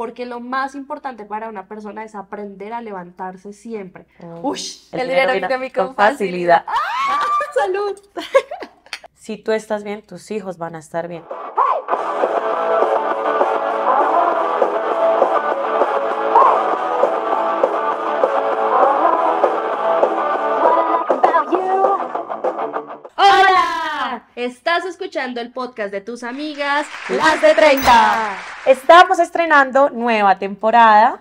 porque lo más importante para una persona es aprender a levantarse siempre. Oh, el, dinero, con, facilidad. ¡Ah! ¡Salud! si tú estás bien, tus hijos van a estar bien. Estás escuchando el podcast de tus amigas, las de 30. Estamos estrenando nueva temporada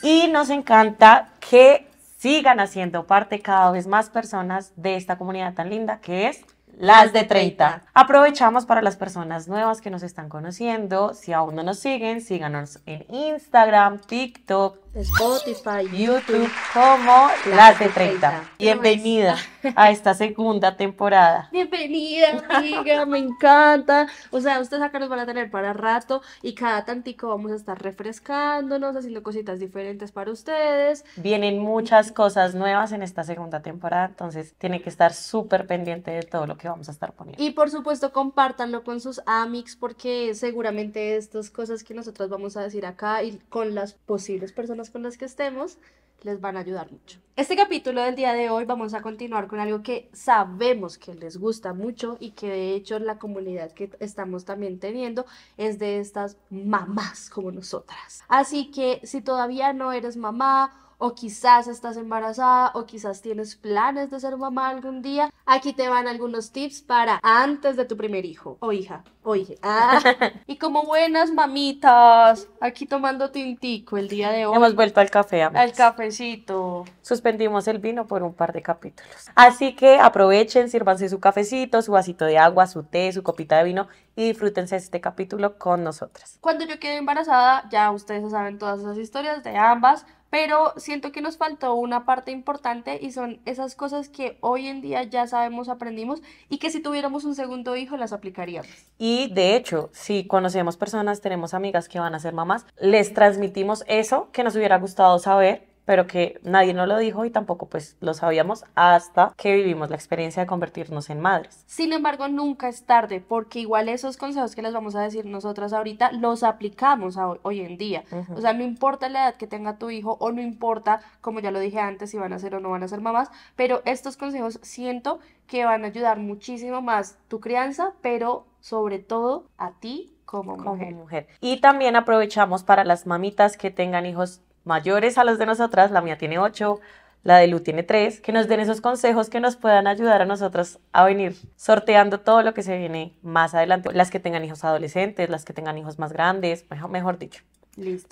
y nos encanta que sigan haciendo parte cada vez más personas de esta comunidad tan linda que es las de 30. Aprovechamos para las personas nuevas que nos están conociendo. Si aún no nos siguen, síganos en Instagram, TikTok, Spotify, YouTube, como Las de 30. Bienvenida a esta segunda temporada. Bienvenida, amiga, me encanta. O sea, ustedes acá nos van a tener para rato y cada tantico vamos a estar refrescándonos, haciendo cositas diferentes para ustedes. Vienen muchas cosas nuevas en esta segunda temporada, entonces tiene que estar súper pendiente de todo lo que vamos a estar poniendo. Y por supuesto, compártanlo con sus amics porque seguramente estas cosas que nosotros vamos a decir acá y con las posibles personas con las que estemos les van a ayudar mucho. Este capítulo del día de hoy vamos a continuar con algo que sabemos que les gusta mucho y que de hecho la comunidad que estamos también teniendo es de estas mamás como nosotras. Así que si todavía no eres mamá o quizás estás embarazada o quizás tienes planes de ser mamá algún día. Aquí te van algunos tips para antes de tu primer hijo o hija o hija. Ah. y como buenas mamitas, aquí tomando tintico el día de hoy. Hemos vuelto al café, Al cafecito. Suspendimos el vino por un par de capítulos. Así que aprovechen, sírvanse su cafecito, su vasito de agua, su té, su copita de vino y disfrútense este capítulo con nosotras. Cuando yo quedé embarazada, ya ustedes saben todas las historias de ambas, pero siento que nos faltó una parte importante y son esas cosas que hoy en día ya sabemos, aprendimos y que si tuviéramos un segundo hijo las aplicaríamos. Y de hecho, si conocemos personas, tenemos amigas que van a ser mamás, les transmitimos eso que nos hubiera gustado saber pero que nadie nos lo dijo y tampoco pues lo sabíamos hasta que vivimos la experiencia de convertirnos en madres. Sin embargo, nunca es tarde porque igual esos consejos que les vamos a decir nosotras ahorita los aplicamos hoy, en día. O sea, no importa la edad que tenga tu hijo o no importa, como ya lo dije antes, si van a ser o no van a ser mamás, pero estos consejos siento que van a ayudar muchísimo más tu crianza, pero sobre todo a ti como, mujer. Y también aprovechamos para las mamitas que tengan hijos mayores a los de nosotras, la mía tiene 8, la de Lu tiene 3, que nos den esos consejos que nos puedan ayudar a nosotros a venir sorteando todo lo que se viene más adelante, las que tengan hijos adolescentes, las que tengan hijos más grandes, mejor, dicho.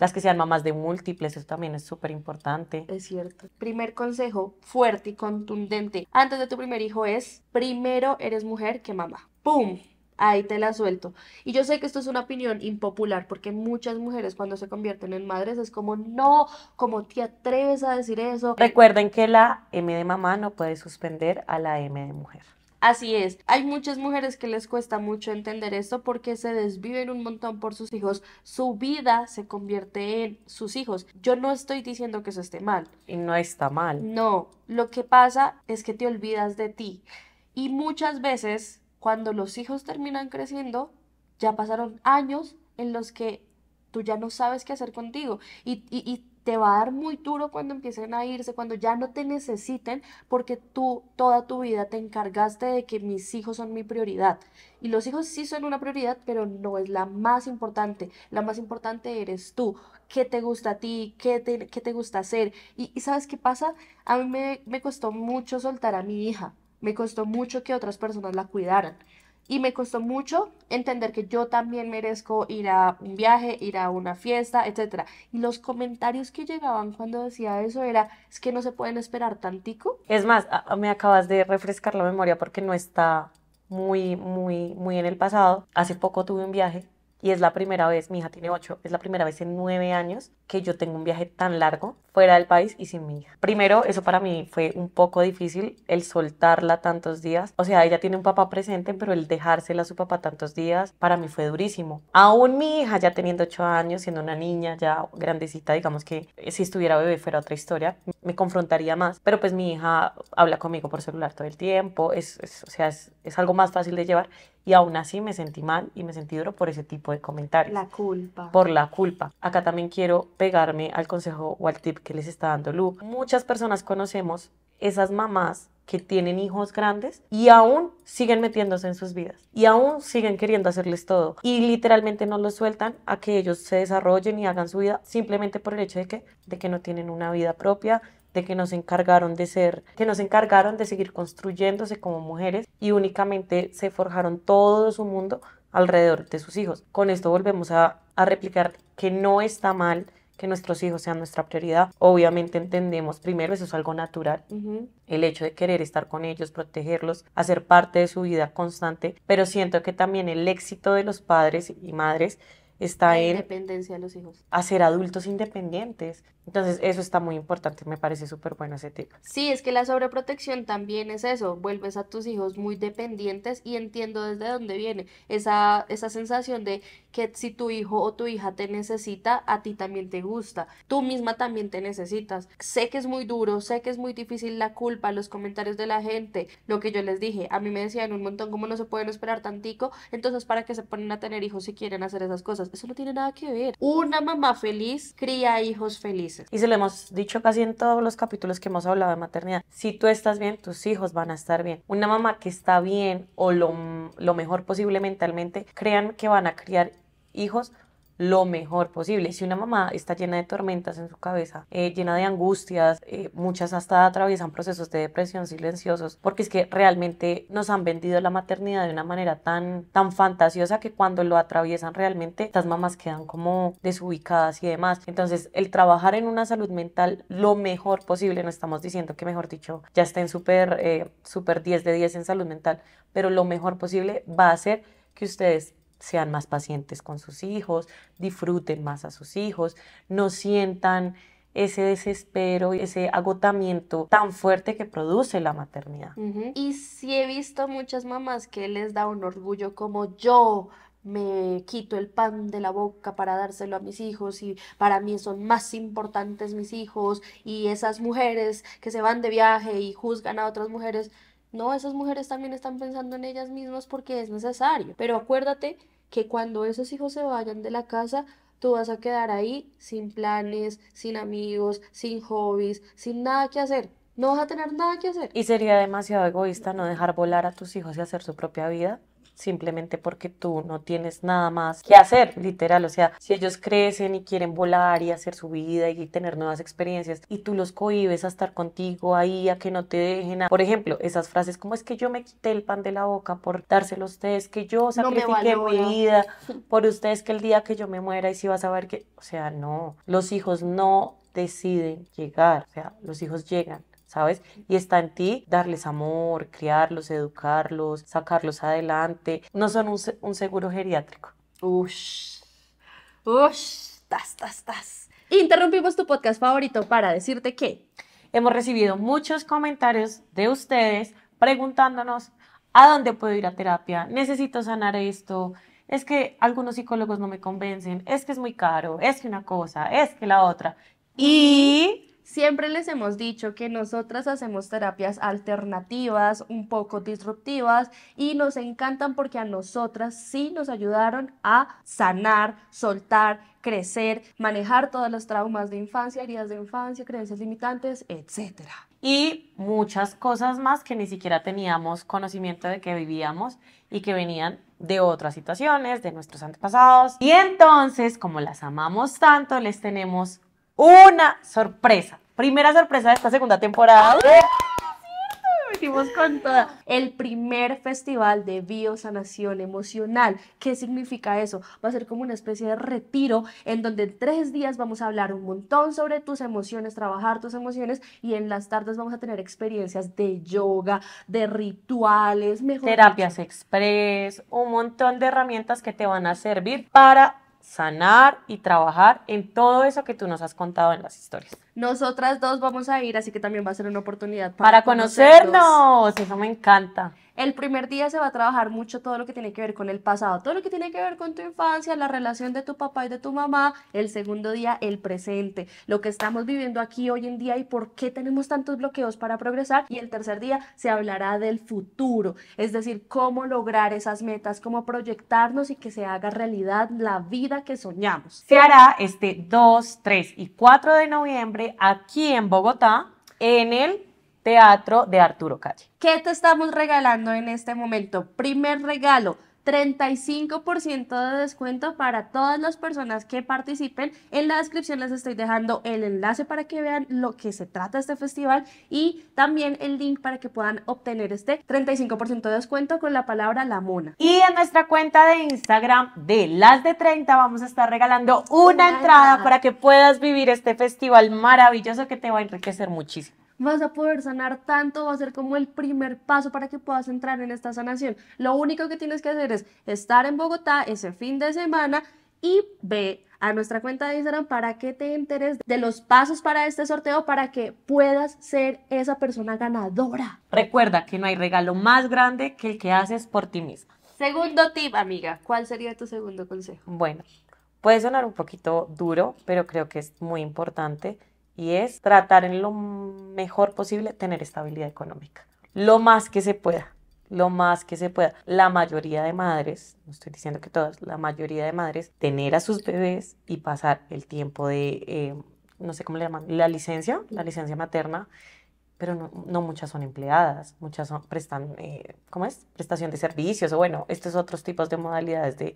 Las que sean mamás de múltiples, eso también es súper importante. Es cierto. Primer consejo fuerte y contundente antes de tu primer hijo es, primero eres mujer que mamá. ¡Pum! ahí te la suelto. Y yo sé que esto es una opinión impopular, porque muchas mujeres cuando se convierten en madres es como, no, como te atreves a decir eso? Recuerden que la M de mamá no puede suspender a la M de mujer. Así es, hay muchas mujeres que les cuesta mucho entender esto porque se desviven un montón por sus hijos, su vida se convierte en sus hijos. Yo no estoy diciendo que eso esté mal. Y no está mal. No, lo que pasa es que te olvidas de ti. Y muchas veces cuando los hijos terminan creciendo, ya pasaron años en los que tú ya no sabes qué hacer contigo y, te va a dar muy duro cuando empiecen a irse, cuando ya no te necesiten, porque tú toda tu vida te encargaste de que mis hijos son mi prioridad. Y los hijos sí son una prioridad, pero no es la más importante. La más importante eres tú. ¿Qué te gusta a ti? ¿Qué te, te gusta hacer? Y, y ¿sabes qué pasa? A mí me, me costó mucho soltar a mi hija me costó mucho que otras personas la cuidaran. Y me costó mucho entender que yo también merezco ir a un viaje, ir a una fiesta, etc. Y los comentarios que llegaban cuando decía eso era, es que no se pueden esperar tantico. Es más, me acabas de refrescar la memoria porque no está muy, muy, muy en el pasado. Hace poco tuve un viaje y es la primera vez, mi hija tiene ocho, es la primera vez en nueve años que yo tengo un viaje tan largo fuera del país y sin mi hija. Primero, eso para mí fue un poco difícil, el soltarla tantos días. O sea, ella tiene un papá presente, pero el dejársela a su papá tantos días, para mí fue durísimo. Aún mi hija, ya teniendo ocho años, siendo una niña ya grandecita, digamos que eh, si estuviera bebé fuera otra historia, me confrontaría más. Pero pues mi hija habla conmigo por celular todo el tiempo, es, o sea, es, algo más fácil de llevar y aún así me sentí mal y me sentí duro por ese tipo de comentarios. La culpa. Por la culpa. Acá también quiero pegarme al consejo o al tip que les está dando luz, Muchas personas conocemos esas mamás que tienen hijos grandes y aún siguen metiéndose en sus vidas y aún siguen queriendo hacerles todo y literalmente no los sueltan a que ellos se desarrollen y hagan su vida simplemente por el hecho de que, de que no tienen una vida propia, de que nos encargaron de ser, que nos encargaron de seguir construyéndose como mujeres y únicamente se forjaron todo su mundo alrededor de sus hijos. Con esto volvemos a replicar que no está mal que nuestros hijos sean nuestra prioridad. Obviamente entendemos, primero, eso es algo natural, el hecho de querer estar con ellos, protegerlos, hacer parte de su vida constante, pero siento que también el éxito de los padres y madres está en... Independencia de los hijos. Hacer adultos independientes, entonces, eso está muy importante, me parece súper bueno ese tipo Sí, es que la sobreprotección también es eso, vuelves a tus hijos muy dependientes y entiendo desde dónde viene esa, esa sensación de que si tu hijo o tu hija te necesita, a ti también te gusta, tú misma también te necesitas. Sé que es muy duro, sé que es muy difícil la culpa, los comentarios de la gente, lo que yo les dije, a mí me decían un montón cómo no se pueden esperar tantico, entonces para qué se ponen a tener hijos si quieren hacer esas cosas, eso no tiene nada que ver. Una mamá feliz cría hijos felices. Y se lo hemos dicho casi en todos los capítulos que hemos hablado de maternidad. Si tú estás bien, tus hijos van a estar bien. Una mamá que está bien o lo, lo mejor posible mentalmente, crean que van a criar hijos lo mejor posible. Si una mamá está llena de tormentas en su cabeza, eh, llena de angustias, eh, muchas hasta atraviesan procesos de depresión silenciosos, porque es que realmente nos han vendido la maternidad de una manera tan, tan fantasiosa que cuando lo atraviesan realmente, las mamás quedan como desubicadas y demás. Entonces, el trabajar en una salud mental lo mejor posible, no estamos diciendo que mejor dicho, ya estén súper, 10 eh, de 10 en salud mental, pero lo mejor posible va a ser que ustedes sean más pacientes con sus hijos, disfruten más a sus hijos, no sientan ese desespero, y ese agotamiento tan fuerte que produce la maternidad. Y sí he visto muchas mamás que les da un orgullo como yo me quito el pan de la boca para dárselo a mis hijos y para mí son más importantes mis hijos y esas mujeres que se van de viaje y juzgan a otras mujeres, no, esas mujeres también están pensando en ellas mismas porque es necesario. Pero acuérdate que cuando esos hijos se vayan de la casa, tú vas a quedar ahí sin planes, sin amigos, sin hobbies, sin nada que hacer. No vas a tener nada que hacer. Y sería demasiado egoísta no dejar volar a tus hijos y hacer su propia vida simplemente porque tú no tienes nada más que hacer, literal. O sea, si ellos crecen y quieren volar y hacer su vida y tener nuevas experiencias y tú los cohibes a estar contigo ahí, a que no te dejen. A... Por ejemplo, esas frases como es que yo me quité el pan de la boca por dárselo a ustedes, que yo sacrifiqué mi vida por ustedes, que el día que yo me muera y si vas a ver que, o sea, no, los hijos no deciden llegar, o sea, los hijos llegan ¿sabes? Y está en ti darles amor, criarlos, educarlos, sacarlos adelante. No son un, un seguro geriátrico. Ush, ush, tas, tas, tas. Interrumpimos tu podcast favorito para decirte que hemos recibido muchos comentarios de ustedes preguntándonos a dónde puedo ir a terapia, necesito sanar esto, es que algunos psicólogos no me convencen, es que es muy caro, es que una cosa, es que la otra. Y Siempre les hemos dicho que nosotras hacemos terapias alternativas, un poco disruptivas y nos encantan porque a nosotras sí nos ayudaron a sanar, soltar, crecer, manejar todos los traumas de infancia, heridas de infancia, creencias limitantes, etc. Y muchas cosas más que ni siquiera teníamos conocimiento de que vivíamos y que venían de otras situaciones, de nuestros antepasados. Y entonces, como las amamos tanto, les tenemos una sorpresa primera sorpresa de esta segunda temporada. Metimos ¡Ah! con toda. El primer festival de biosanación emocional. ¿Qué significa eso? Va a ser como una especie de retiro en donde en tres días vamos a hablar un montón sobre tus emociones, trabajar tus emociones y en las tardes vamos a tener experiencias de yoga, de rituales, mejor terapias express, un montón de herramientas que te van a servir para sanar y trabajar en todo eso que tú nos has contado en las historias. Nosotras dos vamos a ir, así que también va a ser una oportunidad para, conocernos. conocernos. Eso me encanta. El primer día se va a trabajar mucho todo lo que tiene que ver con el pasado, todo lo que tiene que ver con tu infancia, la relación de tu papá y de tu mamá. El segundo día, el presente, lo que estamos viviendo aquí hoy en día y por qué tenemos tantos bloqueos para progresar. Y el tercer día se hablará del futuro, es decir, cómo lograr esas metas, cómo proyectarnos y que se haga realidad la vida que soñamos. Se hará este 2, 3 y 4 de noviembre aquí en Bogotá, en el Teatro de Arturo Calle. ¿Qué te estamos regalando en este momento? Primer regalo, 35% de descuento para todas las personas que participen. En la descripción les estoy dejando el enlace para que vean lo que se trata este festival y también el link para que puedan obtener este 35% de descuento con la palabra La Mona. Y en nuestra cuenta de Instagram de las de 30 vamos a estar regalando una, entrada para que puedas vivir este festival maravilloso que te va a enriquecer muchísimo vas a poder sanar tanto, va a ser como el primer paso para que puedas entrar en esta sanación. Lo único que tienes que hacer es estar en Bogotá ese fin de semana y ve a nuestra cuenta de Instagram para que te enteres de los pasos para este sorteo para que puedas ser esa persona ganadora. Recuerda que no hay regalo más grande que el que haces por ti misma. Segundo tip, amiga, ¿cuál sería tu segundo consejo? Bueno, puede sonar un poquito duro, pero creo que es muy importante y es tratar en lo mejor posible tener estabilidad económica, lo más que se pueda lo más que se pueda. La mayoría de madres, no estoy diciendo que todas, la mayoría de madres, tener a sus bebés y pasar el tiempo de, em, no sé cómo le llaman, la licencia, la licencia materna, pero no, muchas son empleadas, muchas son, prestan, eh, ¿cómo es? Prestación de servicios o bueno, estos otros tipos de modalidades de,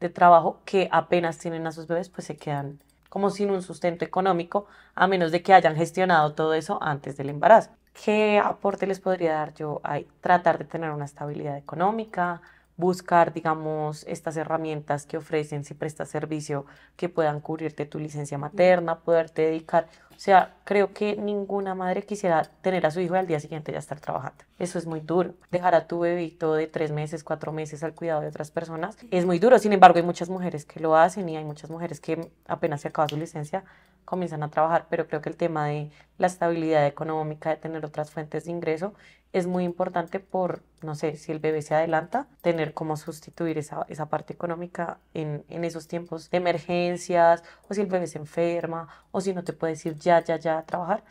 de trabajo que apenas tienen a sus bebés, pues se quedan como sin un sustento económico, a menos de que hayan gestionado todo eso antes del embarazo. ¿Qué aporte les podría dar yo a tratar de tener una estabilidad económica? buscar, digamos, estas herramientas que ofrecen si prestas servicio que puedan cubrirte tu licencia materna, poderte dedicar o sea, creo que ninguna madre quisiera tener a su hijo al día siguiente ya estar trabajando. Eso es muy duro. Dejar a tu bebito de tres meses, cuatro meses al cuidado de otras personas es muy duro. Sin embargo, hay muchas mujeres que lo hacen y hay muchas mujeres que apenas se acaba su licencia comienzan a trabajar, pero creo que el tema de la estabilidad económica, de tener otras fuentes de ingreso, es muy importante por, no sé, si el bebé se adelanta, tener cómo sustituir esa, esa parte económica en, en esos tiempos de emergencias, o si el bebé se enferma, o si no te puedes ir ya, ya, ya trabajar,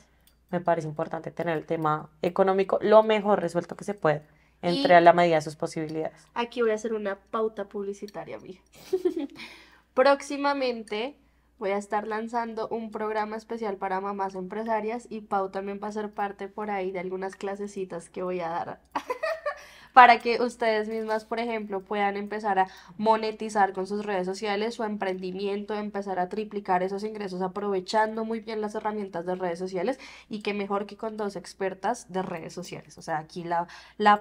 me parece importante tener el tema económico lo mejor resuelto que se puede entre a la medida de sus posibilidades. Aquí voy a hacer una pauta publicitaria mía. Próximamente voy a estar lanzando un programa especial para mamás empresarias y Pau también va a ser parte por ahí de algunas clasecitas que voy a dar. para que ustedes mismas, por ejemplo, puedan empezar a monetizar con sus redes sociales su emprendimiento, empezar a triplicar esos ingresos aprovechando muy bien las herramientas de redes sociales y que mejor que con dos expertas de redes sociales. O sea, aquí la,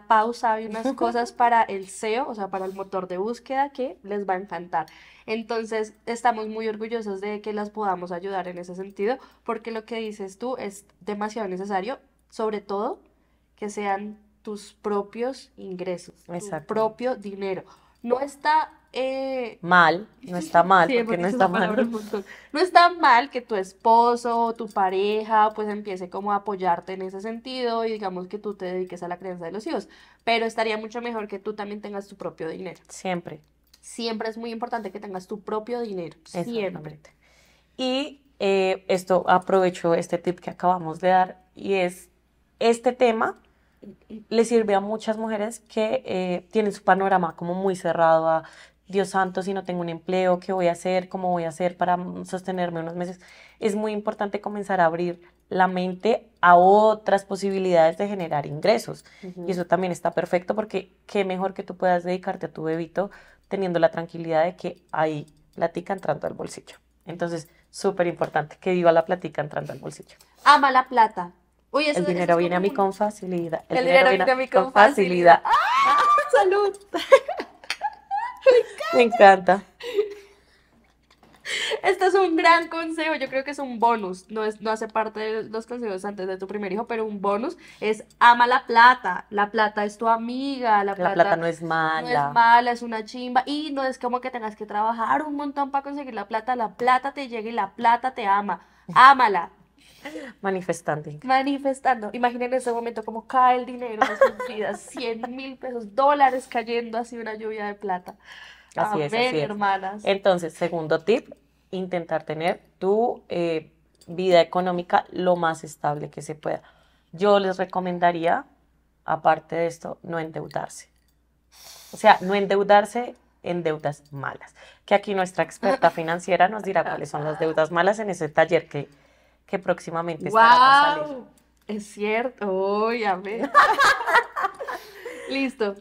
pausa, hay unas cosas para el SEO, o sea, para el motor de búsqueda que les va a encantar. Entonces, estamos muy orgullosos de que las podamos ayudar en ese sentido, porque lo que dices tú es demasiado necesario, sobre todo que sean tus propios ingresos, tu propio dinero. No está eh, mal, no está mal, porque no está mal. No está mal que tu esposo o tu pareja pues empiece como a apoyarte en ese sentido y digamos que tú te dediques a la crianza de los hijos, pero estaría mucho mejor que tú también tengas tu propio dinero. Siempre. Siempre es muy importante que tengas tu propio dinero, siempre. Y eh, esto aprovecho este tip que acabamos de dar y es este tema le sirve a muchas mujeres que eh, tienen su panorama como muy cerrado a Dios santo, si no tengo un empleo, ¿qué voy a hacer? ¿Cómo voy a hacer para sostenerme unos meses? Es muy importante comenzar a abrir la mente a otras posibilidades de generar ingresos. Y eso también está perfecto porque qué mejor que tú puedas dedicarte a tu bebito teniendo la tranquilidad de que hay platica entrando al bolsillo. Entonces, súper importante que viva la platica entrando al bolsillo. Ama la plata el dinero viene a mí con facilidad. El, dinero, viene a mí con, facilidad. ¡Ah! ¡Salud! Me encanta. Este es un gran consejo, yo creo que es un bonus, no, es, no hace parte de los consejos antes de tu primer hijo, pero un bonus es ama la plata, la plata es tu amiga, la, plata, no es mala. No es mala, es una chimba y no es como que tengas que trabajar un montón para conseguir la plata, la plata te llega y la plata te ama, ámala, Manifestando. Manifestando. Imaginen en ese momento como cae el dinero de sus vidas. 100 mil pesos, dólares cayendo así una lluvia de plata. Así Amén, es, hermanas. Entonces, segundo tip, intentar tener tu eh, vida económica lo más estable que se pueda. Yo les recomendaría, aparte de esto, no endeudarse. O sea, no endeudarse en deudas malas. Que aquí nuestra experta financiera nos dirá cuáles son las deudas malas en ese taller que que próximamente está estará Es cierto, Uy, a ver. Listo.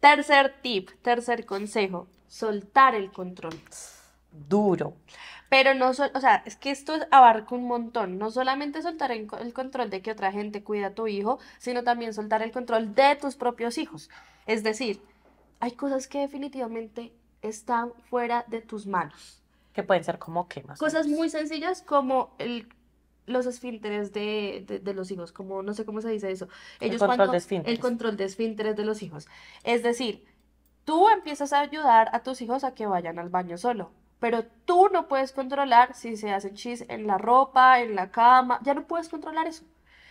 Tercer tip, tercer consejo, soltar el control. Duro. Pero no, solo, o sea, es que esto abarca un montón. No solamente soltar el, control de que otra gente cuida a tu hijo, sino también soltar el control de tus propios hijos. Es decir, hay cosas que definitivamente están fuera de tus manos. Que pueden ser como qué más. Cosas muy sencillas como el los esfínteres de, los hijos, como no sé cómo se dice eso. Ellos el control de El control de esfínteres de los hijos. Es decir, tú empiezas a ayudar a tus hijos a que vayan al baño solo, pero tú no puedes controlar si se hacen chis en la ropa, en la cama, ya no puedes controlar eso.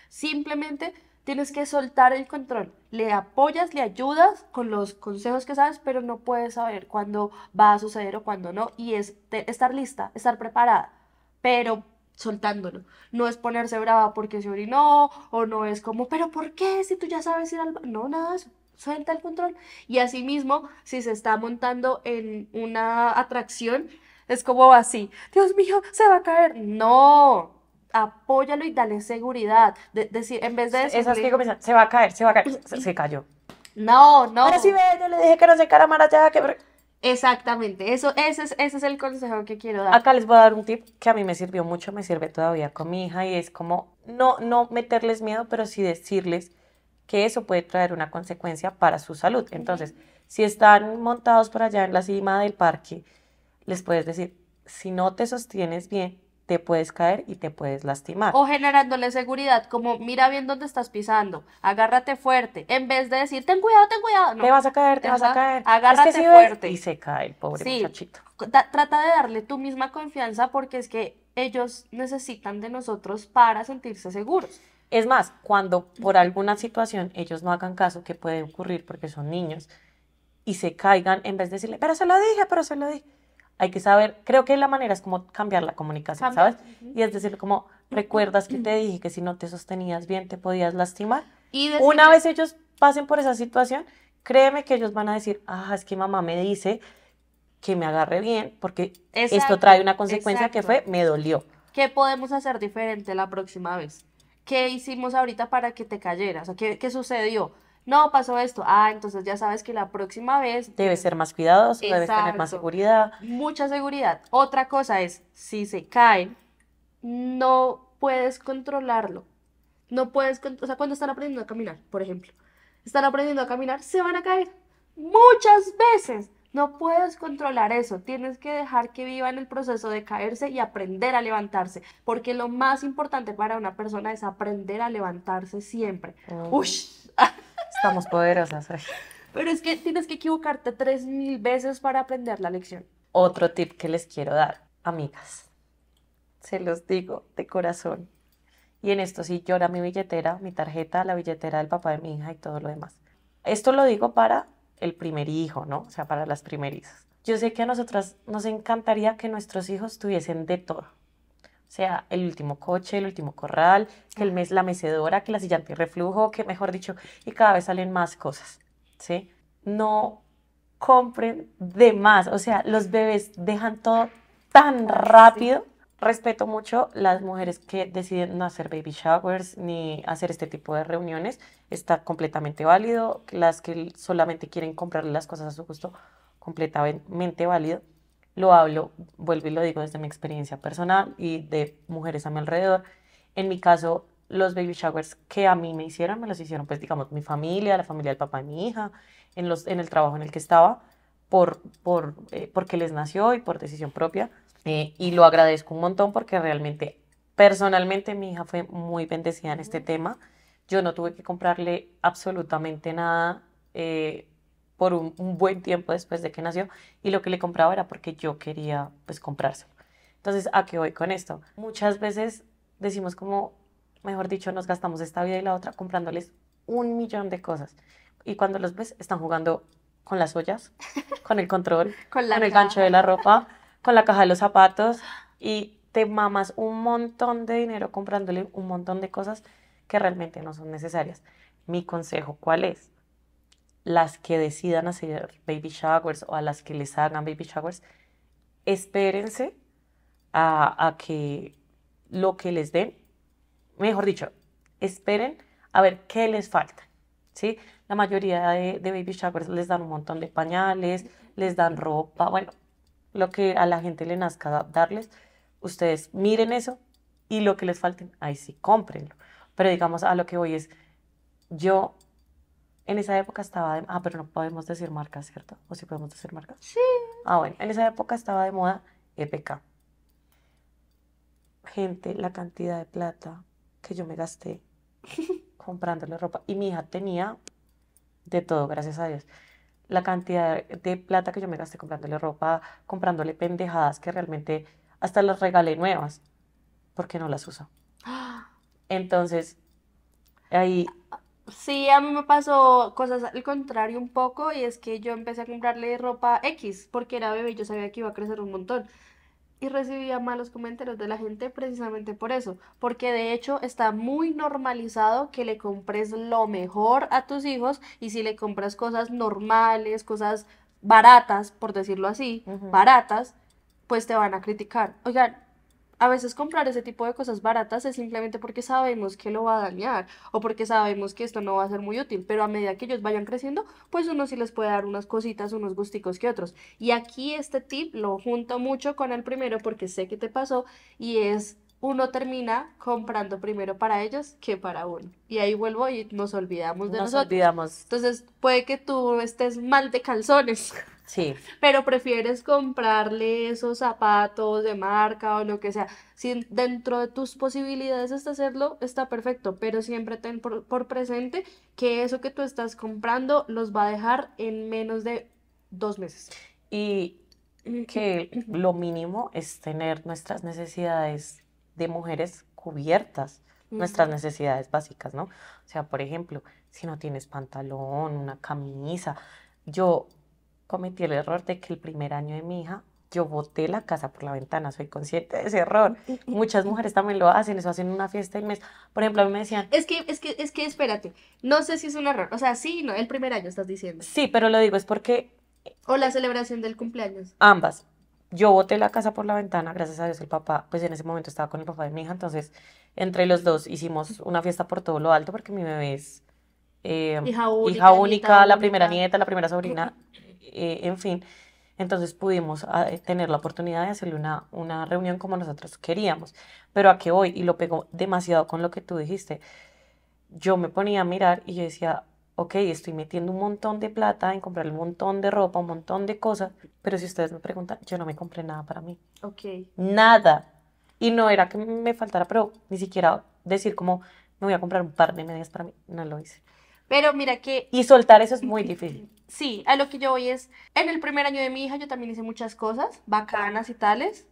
Simplemente tienes que soltar el control. Le apoyas, le ayudas con los consejos que sabes, pero no puedes saber cuándo va a suceder o cuándo no. Y es estar lista, estar preparada. Pero soltándolo. No es ponerse brava porque se orinó o no es como, pero ¿por qué si tú ya sabes ir al baño? No, nada Suelta el control. Y asimismo, si se está montando en una atracción, es como así, Dios mío, se va a caer. No, apóyalo y dale seguridad. decir, en vez de Esas que comienzan, se va a caer, se va a caer, se, cayó. No, no. Pero yo le dije que no se encaramara ya, que... Exactamente, eso, ese, es, ese es el consejo que quiero dar. Acá les voy a dar un tip que a mí me sirvió mucho, me sirve todavía con mi hija y es como no, no meterles miedo, pero sí decirles que eso puede traer una consecuencia para su salud. Entonces, si están montados por allá en la cima del parque, les puedes decir, si no te sostienes bien, te puedes caer y te puedes lastimar. O generándole seguridad, como mira bien dónde estás pisando, agárrate fuerte, en vez de decir, ten cuidado, ten cuidado. No. Te vas a caer, te vas a caer. Agárrate fuerte. Y se cae el pobre muchachito. trata de darle tu misma confianza porque es que ellos necesitan de nosotros para sentirse seguros. Es más, cuando por alguna situación ellos no hagan caso, que puede ocurrir porque son niños, y se caigan, en vez de decirle, pero se lo dije, pero se lo dije, hay que saber, creo que la manera es como cambiar la comunicación, ¿sabes? Y es decir, como recuerdas que te dije que si no te sostenías bien te podías lastimar. Y una vez ellos pasen por esa situación, créeme que ellos van a decir, ah, es que mamá me dice que me agarre bien, porque esto trae una consecuencia que fue, me dolió. ¿Qué podemos hacer diferente la próxima vez? ¿Qué hicimos ahorita para que te cayeras? ¿Qué sucedió? no, pasó esto. Ah, entonces ya sabes que la próxima vez... Debes ser más cuidadoso, debes tener más seguridad. Mucha seguridad. Otra cosa es, si se caen, no puedes controlarlo. No puedes, o sea, cuando están aprendiendo a caminar, por ejemplo, están aprendiendo a caminar, se van a caer muchas veces. No puedes controlar eso, tienes que dejar que vivan el proceso de caerse y aprender a levantarse, porque lo más importante para una persona es aprender a levantarse siempre. Oh. Ush. Estamos poderosas Pero es que tienes que equivocarte tres mil veces para aprender la lección. Otro tip que les quiero dar, amigas. Se los digo de corazón. Y en esto sí llora mi billetera, mi tarjeta, la billetera del papá de mi hija y todo lo demás. Esto lo digo para el primer hijo, ¿no? O sea, para las primerizas. Yo sé que a nosotras nos encantaría que nuestros hijos tuviesen de todo sea, el último coche, el último corral, que el mes, la mecedora, que la silla reflujo, que mejor dicho, y cada vez salen más cosas, ¿sí? No compren de más, o sea, los bebés dejan todo tan rápido. Respeto mucho las mujeres que deciden no hacer baby showers ni hacer este tipo de reuniones, está completamente válido. Las que solamente quieren comprarle las cosas a su gusto, completamente válido lo hablo, vuelvo y lo digo desde mi experiencia personal y de mujeres a mi alrededor. En mi caso, los baby showers que a mí me hicieron, me los hicieron, pues, digamos, mi familia, la familia del papá y mi hija, en, los, en el trabajo en el que estaba, por, por, eh, porque les nació y por decisión propia. Eh, y lo agradezco un montón porque realmente, personalmente, mi hija fue muy bendecida en este tema. Yo no tuve que comprarle absolutamente nada. Eh, por un, buen tiempo después de que nació y lo que le compraba era porque yo quería pues comprárselo. Entonces, ¿a qué voy con esto? Muchas veces decimos como, mejor dicho, nos gastamos esta vida y la otra comprándoles un millón de cosas. Y cuando los ves, están jugando con las ollas, con el control, con el gancho de la ropa, con la caja de los zapatos y te mamas un montón de dinero comprándole un montón de cosas que realmente no son necesarias. Mi consejo, ¿cuál es? las que decidan hacer baby showers o a las que les hagan baby showers, espérense a, que lo que les den, mejor dicho, esperen a ver qué les falta. ¿sí? La mayoría de, baby showers les dan un montón de pañales, les dan ropa, bueno, lo que a la gente le nazca darles. Ustedes miren eso y lo que les falte, ahí sí, cómprenlo. Pero digamos, a lo que voy es, yo en esa época estaba de... Ah, pero no podemos decir marca, ¿cierto? ¿O sí podemos decir marca? Sí. Ah, bueno. En esa época estaba de moda EPK. Gente, la cantidad de plata que yo me gasté comprándole ropa. Y mi hija tenía de todo, gracias a Dios. La cantidad de plata que yo me gasté comprándole ropa, comprándole pendejadas que realmente hasta las regalé nuevas, porque no las uso. Entonces, ahí ah, Sí, a mí me pasó cosas al contrario un poco y es que yo empecé a comprarle ropa X porque era bebé y yo sabía que iba a crecer un montón. Y recibía malos comentarios de la gente precisamente por eso, porque de hecho está muy normalizado que le compres lo mejor a tus hijos y si le compras cosas normales, cosas baratas, por decirlo así, baratas, pues te van a criticar. Oigan, a veces comprar ese tipo de cosas baratas es simplemente porque sabemos que lo va a dañar o porque sabemos que esto no va a ser muy útil, pero a medida que ellos vayan creciendo, pues uno sí les puede dar unas cositas, unos gusticos que otros. Y aquí este tip lo junto mucho con el primero porque sé que te pasó y es uno termina comprando primero para ellos que para uno. Y ahí vuelvo y nos olvidamos de nos nosotros. Olvidamos. Entonces, puede que tú estés mal de calzones. Sí. Pero prefieres comprarle esos zapatos de marca o lo que sea. Si dentro de tus posibilidades está hacerlo, está perfecto, pero siempre ten por, presente que eso que tú estás comprando los va a dejar en menos de dos meses. Y que lo mínimo es tener nuestras necesidades de mujeres cubiertas nuestras necesidades básicas, ¿no? O sea, por ejemplo, si no tienes pantalón, una camisa, yo cometí el error de que el primer año de mi hija yo boté la casa por la ventana, soy consciente de ese error. Muchas mujeres también lo hacen, eso hacen una fiesta y mes. Por ejemplo, a mí me decían... Es que, es que, es que, espérate, no sé si es un error, o sea, sí, no, el primer año estás diciendo. Sí, pero lo digo, es porque... O la celebración del cumpleaños. Ambas. Yo boté la casa por la ventana, gracias a Dios el papá, pues en ese momento estaba con el papá de mi hija, entonces entre los dos hicimos una fiesta por todo lo alto porque mi bebé es eh, hija única la primera nieta, la primera sobrina. Eh, en fin. Entonces pudimos ah, eh, tener la oportunidad de hacerle una, una reunión como nosotros queríamos. Pero a que hoy, y lo pegó demasiado con lo que tú dijiste, yo me ponía a mirar y yo decía, ok, estoy metiendo un montón de plata en comprar un montón de ropa, un montón de cosas, pero si ustedes me preguntan, yo no me compré nada para mí. Ok. Nada. Y no era que me faltara, pero ni siquiera decir como, me voy a comprar un par de medias para mí, no lo hice. Pero mira que... Y soltar eso es muy difícil. Sí, a lo que yo voy es, en el primer año de mi hija yo también hice muchas cosas bacanas y tales,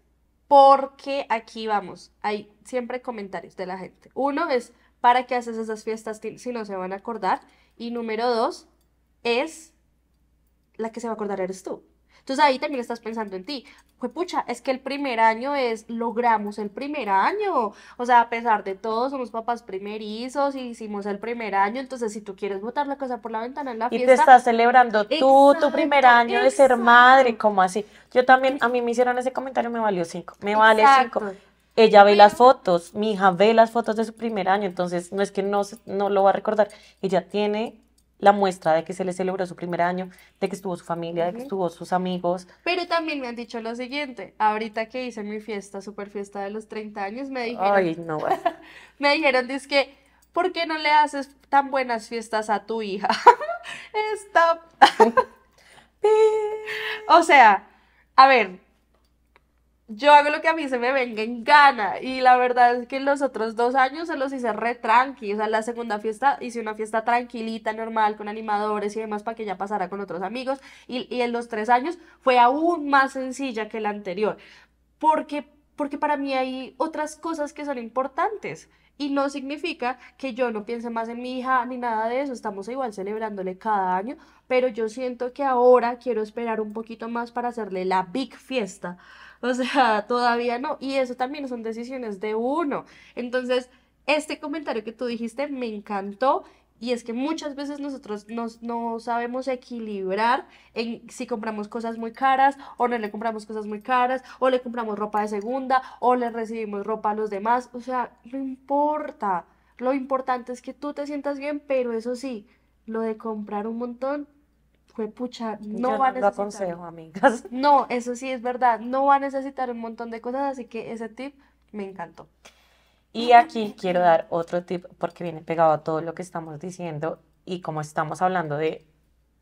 porque aquí vamos, hay siempre comentarios de la gente. Uno es, ¿para qué haces esas fiestas si no se van a acordar? Y número dos es, la que se va a acordar eres tú. Entonces ahí también estás pensando en ti. Pues pucha, es que el primer año es, logramos el primer año. O sea, a pesar de todo, somos papás primerizos y hicimos el primer año. Entonces, si tú quieres botar la cosa por la ventana en la fiesta. Y te estás celebrando tú tu primer año de ser madre, como así. Yo también, a mí me hicieron ese comentario, me valió cinco. Me vale cinco ella ve las fotos, mi hija ve las fotos de su primer año, entonces no es que no, no lo va a recordar, ella tiene la muestra de que se le celebró su primer año, de que estuvo su familia, de que estuvo sus amigos. Pero también me han dicho lo siguiente, ahorita que hice mi fiesta, super fiesta de los 30 años, me dijeron... me dijeron, dice que, ¿por qué no le haces tan buenas fiestas a tu hija? Stop. o sea, a ver, yo hago lo que a mí se me venga en gana. Y la verdad es que en los otros dos años se los hice re tranqui. O sea, la segunda fiesta hice una fiesta tranquilita, normal, con animadores y demás para que ya pasara con otros amigos. Y, en los tres años fue aún más sencilla que la anterior. Porque, porque para mí hay otras cosas que son importantes. Y no significa que yo no piense más en mi hija ni nada de eso, estamos igual celebrándole cada año, pero yo siento que ahora quiero esperar un poquito más para hacerle la big fiesta, o sea, todavía no. Y eso también son decisiones de uno. Entonces, este comentario que tú dijiste me encantó y es que muchas veces nosotros no sabemos equilibrar en si compramos cosas muy caras o no le compramos cosas muy caras o le compramos ropa de segunda o le recibimos ropa a los demás. O sea, no importa. Lo importante es que tú te sientas bien, pero eso sí, lo de comprar un montón fue pucha, no va a necesitar. No, eso sí es verdad, no va a necesitar un montón de cosas, así que ese tip me encantó. Y aquí quiero dar otro tip porque viene pegado a todo lo que estamos diciendo y como estamos hablando de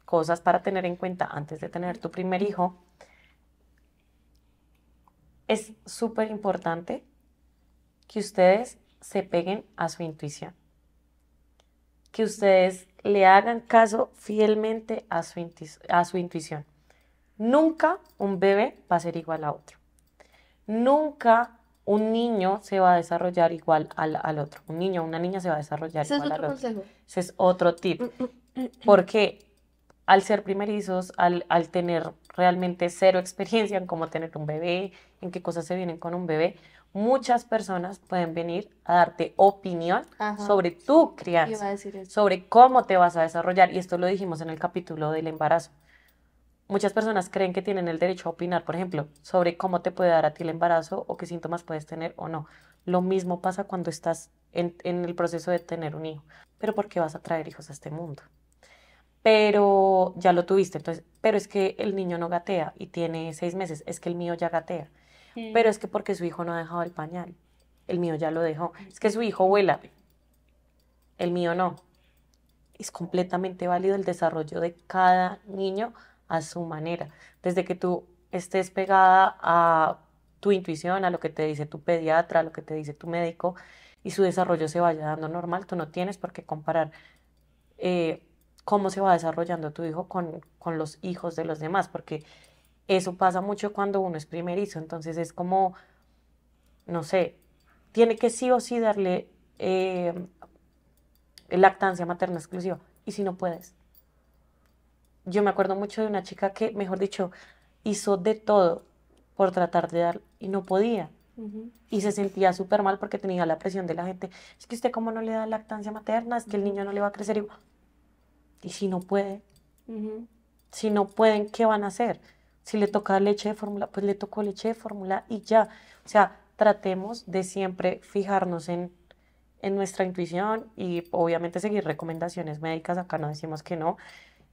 cosas para tener en cuenta antes de tener tu primer hijo, es súper importante que ustedes se peguen a su intuición, que ustedes le hagan caso fielmente a su, intuición. Nunca un bebé va a ser igual a otro. Nunca un niño se va a desarrollar igual al, otro. Un niño o una niña se va a desarrollar igual al otro. Ese es otro consejo. Ese es tip. Porque al ser primerizos, al, tener realmente cero experiencia en cómo tener un bebé, en qué cosas se vienen con un bebé, muchas personas pueden venir a darte opinión sobre tu crianza, sobre cómo te vas a desarrollar. Y esto lo dijimos en el capítulo del embarazo. Muchas personas creen que tienen el derecho a opinar, por ejemplo, sobre cómo te puede dar a ti el embarazo o qué síntomas puedes tener o no. Lo mismo pasa cuando estás en, en el proceso de tener un hijo. Pero ¿por qué vas a traer hijos a este mundo? Pero ya lo tuviste, entonces, pero es que el niño no gatea y tiene seis meses, es que el mío ya gatea pero es que porque su hijo no ha dejado el pañal, el mío ya lo dejó, es que su hijo vuela, el mío no. Es completamente válido el desarrollo de cada niño a su manera, desde que tú estés pegada a tu intuición, a lo que te dice tu pediatra, a lo que te dice tu médico, y su desarrollo se vaya dando normal, tú no tienes por qué comparar eh, cómo se va desarrollando tu hijo con, con, los hijos de los demás, porque eso pasa mucho cuando uno es primerizo, entonces es como, no sé, tiene que sí o sí darle eh, lactancia materna exclusiva. Y si no puedes, yo me acuerdo mucho de una chica que, mejor dicho, hizo de todo por tratar de dar y no podía. Y se sentía súper mal porque tenía la presión de la gente. Es que usted cómo no le da lactancia materna, es que el niño no le va a crecer. Y, ¿Y si no puede, si no pueden, ¿qué van a hacer? Si le toca leche de fórmula, pues le tocó leche de fórmula y ya. O sea, tratemos de siempre fijarnos en, nuestra intuición y obviamente seguir recomendaciones médicas. Acá no decimos que no,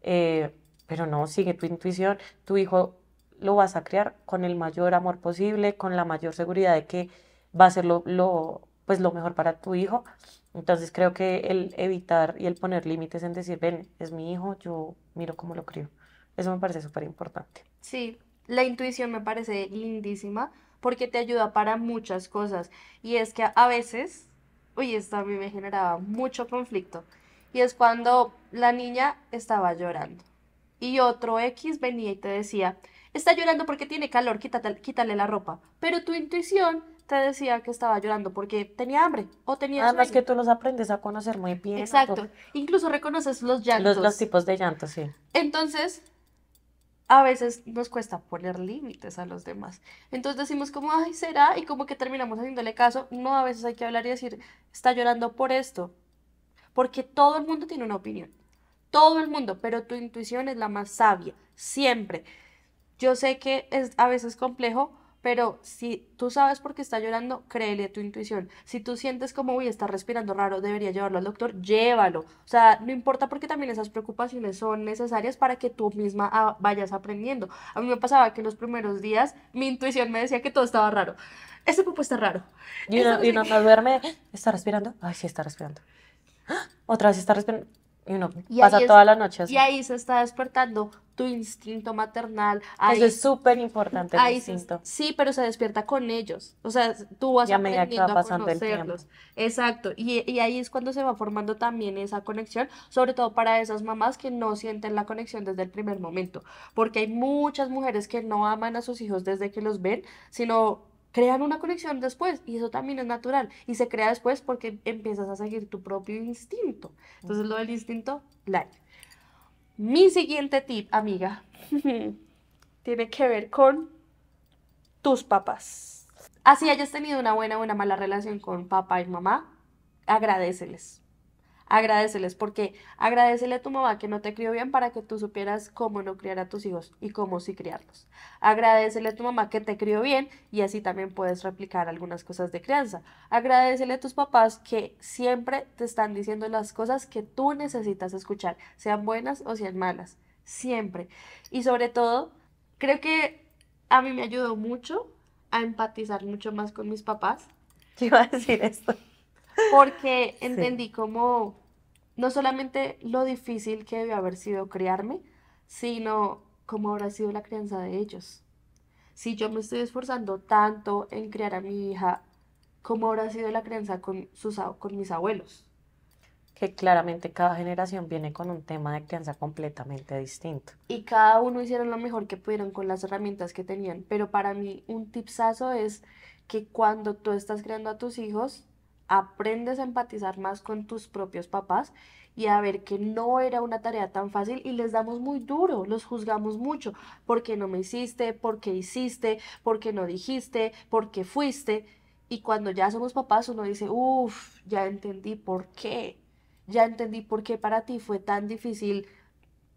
eh, pero no, sigue tu intuición. Tu hijo lo vas a criar con el mayor amor posible, con la mayor seguridad de que va a ser lo, pues, lo mejor para tu hijo. Entonces creo que el evitar y el poner límites en decir, ven, es mi hijo, yo miro cómo lo crío. Eso me parece súper importante. Sí, la intuición me parece lindísima porque te ayuda para muchas cosas. Y es que a veces, uy, esto a mí me generaba mucho conflicto. Y es cuando la niña estaba llorando. Y otro X venía y te decía, está llorando porque tiene calor, quítale la ropa. Pero tu intuición te decía que estaba llorando porque tenía hambre o tenía Además que tú los aprendes a conocer muy bien. Exacto. Incluso reconoces los llantos. Los, los tipos de llantos, sí. Entonces, a veces nos cuesta poner límites a los demás. Entonces decimos como, ay, será, y como que terminamos haciéndole caso. No, a veces hay que hablar y decir, está llorando por esto. Porque todo el mundo tiene una opinión. Todo el mundo, pero tu intuición es la más sabia, siempre. Yo sé que es a veces complejo, pero si tú sabes por qué está llorando, créele a tu intuición. Si tú sientes como, uy, está respirando raro, debería llevarlo al doctor, llévalo. O sea, no importa porque también esas preocupaciones son necesarias para que tú misma ah, vayas aprendiendo. A mí me pasaba que en los primeros días mi intuición me decía que todo estaba raro. ese pupo está raro. Y no, duerme, está respirando. Ay, sí, está respirando. ¡Ah! Otra vez está respirando y uno pasa toda la noche así. Y ahí se está despertando tu instinto maternal. es súper importante, el instinto. sí, pero se despierta con ellos. O sea, tú vas a aprendiendo que a conocerlos. Exacto. Y, y, ahí es cuando se va formando también esa conexión, sobre todo para esas mamás que no sienten la conexión desde el primer momento. Porque hay muchas mujeres que no aman a sus hijos desde que los ven, sino crean una conexión después y eso también es natural y se crea después porque empiezas a seguir tu propio instinto. Entonces lo del instinto, like. Mi siguiente tip, amiga, tiene que ver con tus papás. Así hayas tenido una buena o una mala relación con papá y mamá, agradeceles agradeceles, porque agradecele a tu mamá que no te crió bien para que tú supieras cómo no criar a tus hijos y cómo sí criarlos. Agradecele a tu mamá que te crió bien y así también puedes replicar algunas cosas de crianza. Agradecele a tus papás que siempre te están diciendo las cosas que tú necesitas escuchar, sean buenas o sean malas, siempre. Y sobre todo, creo que a mí me ayudó mucho a empatizar mucho más con mis papás. Yo iba a decir esto porque entendí como no solamente lo difícil que debió haber sido criarme, sino cómo habrá sido la crianza de ellos. Si yo me estoy esforzando tanto en criar a mi hija, ¿cómo habrá sido la crianza con, sus, con mis abuelos? que claramente cada generación viene con un tema de crianza completamente distinto. Y cada uno hicieron lo mejor que pudieron con las herramientas que tenían, pero para mí un tipsazo es que cuando tú estás criando a tus hijos, aprendes a empatizar más con tus propios papás y a ver que no era una tarea tan fácil y les damos muy duro, los juzgamos mucho, porque no me hiciste, porque hiciste, porque no dijiste, porque fuiste. Y cuando ya somos papás uno dice, uff, ya entendí por qué, ya entendí por qué para ti fue tan difícil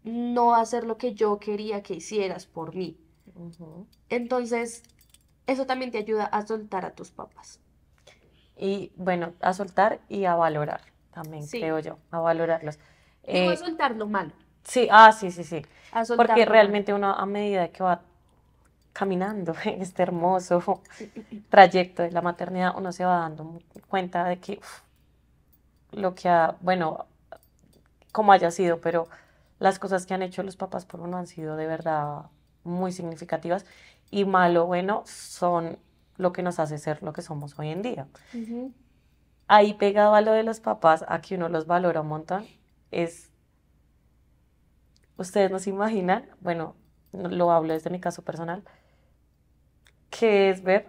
no hacer lo que yo quería que hicieras por mí. Entonces, eso también te ayuda a soltar a tus papás. Y bueno, a soltar y a valorar también, creo yo, a valorarlos. Y a eh, soltar lo malo. Sí, ah, sí, sí, sí. Porque realmente uno a medida que va caminando en este hermoso trayecto de la maternidad, uno se va dando cuenta de que lo que ha, bueno, como haya sido, pero las cosas que han hecho los papás por uno han sido de verdad muy significativas y malo, bueno, son lo que nos hace ser lo que somos hoy en día. Ahí pegado a lo de los papás, a que uno los valora un es, ustedes no se imaginan, bueno, lo hablo desde mi caso personal, que es ver